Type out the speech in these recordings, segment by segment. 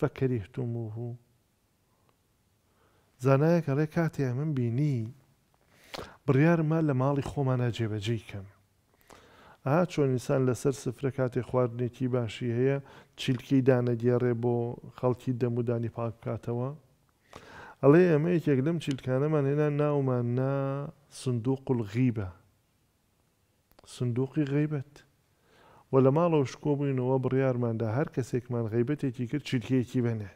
فەکەریحتموه زانایەک ئەڵێ کاتێ من بینی بڕیارمە لە ماڵی خۆمانە جێبەجێیکەم ئا چۆن ئینسان لەسەر سفرە کاتێ خواردنێکی باشی هەیە چیلکی دانەگێڕێ بۆ خەڵکی دەمودانی پاک بکاتەوە ئەڵێ ئەمە یەکێک لەم چیلکانەمان هێنا ناومان نا سندوق الغیبە سندوقی غیبەت و لە ماڵەوە شکۆبووینەوە بڕیارماندا هەر کەسێکمان غیبەتێکی کرد چیرکەیەکی بەنێ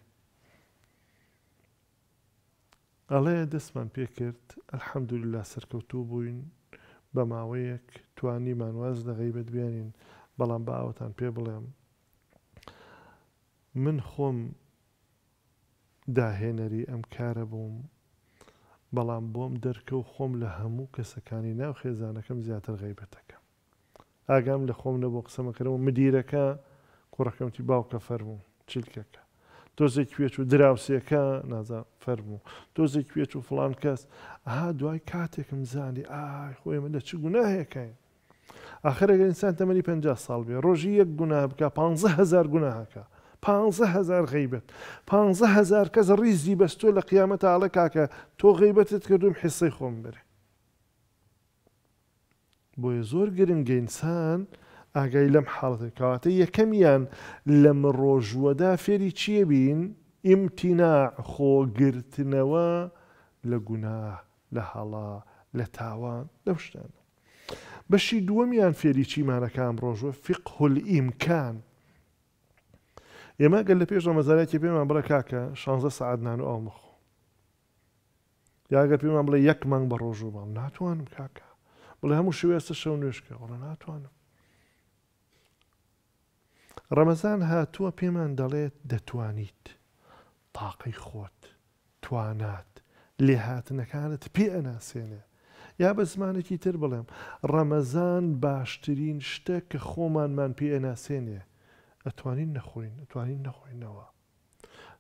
ئەڵەیە دەستمان پێ کرد ئەلحەمدوللا سەرکەوتوو بووین بە ماوەیەک توانیمان واز لە غیبەت بێنین بەڵام بە ئاوتان پێ بڵێم من خۆم داهێنەری ئەم کارە بووم بەڵام بۆم دەرکە و خۆم لە هەموو کەسەکانی ناو خێزانەکەم زیاتر غیبەتەکەم ئاگام لە خۆم لە بۆ قسەمەکەەوە مدیرەکە کوڕەکەوتی باوکە فەرموو چلکەکە تۆزێک کوێچ و دراوسەکە نازا فەرموو تۆزێک کوێچ و فلان کەس ئاها دوای کاتێکم زانی ئای خۆی من لە چ گوناهەکەین آخرەگە ئینسان تەمەنی 50 ساڵ بێ ڕۆژی یەک گونا بکە 15هزار گوناهەکە. هزار غیبەت 15هزار کەس ڕیزی بەستۆ لە قیامەت ئاڵە کاکە تۆ غیبەتت کردوم حیسەی خۆم بێ بۆیە زۆر گرنگگە ئینسان ئاگای لەم حاڵەتە کەواتە یەکەمیان لە مڕۆژوەدا فێری چیە بین ئیمتینا خۆگرتنەوە لە گوناه لە هەڵا لە تاوان لەو شتان. بەشی دووەمیان فێری چیمانەکان ڕۆژوە فقهل ئیمکان. ئێمە گەل لە پێش ڕەمەزارێکی پێمان بڵە کاکە 16 سعات نان و ئەو مخۆ. یاگەر پێمان بڵێ یەک مانگ بە ڕۆژوو بام ناتوانم کاکە. بڵێ هەموو شوێستە شەو نوێشکە وڵە ناتوانم ڕەمەزان هاتووە پێمان دەڵێت دەتوانیت تاقی خۆت توانات لێ هاتنەکانت پێ ئەناسێنێ یا بە زمانێکی تر بڵێم ڕەمەزان باشترین شتە کە خۆمانمان پێ ئەناسێنێ ئەتوانین نەخۆین ئەتوانین نەخۆینەوە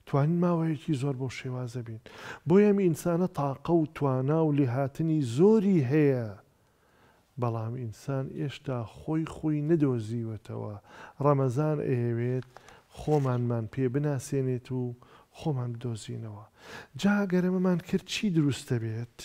توانین ماوەیەکی زۆر بۆ شێوازە بین بۆ یەمی ئینسانە تاقە و توانا و لێهاتنی زۆری هەیە بەڵام ئینسان ئێشتا خۆی خۆی ندۆزیوەتەوە ڕەمەزان ئەیەوێت خۆمانمان پێ بناسیێنێت و خۆمان بدۆزینەوە جاگەرەمەمان کرد چی دروستە بێت؟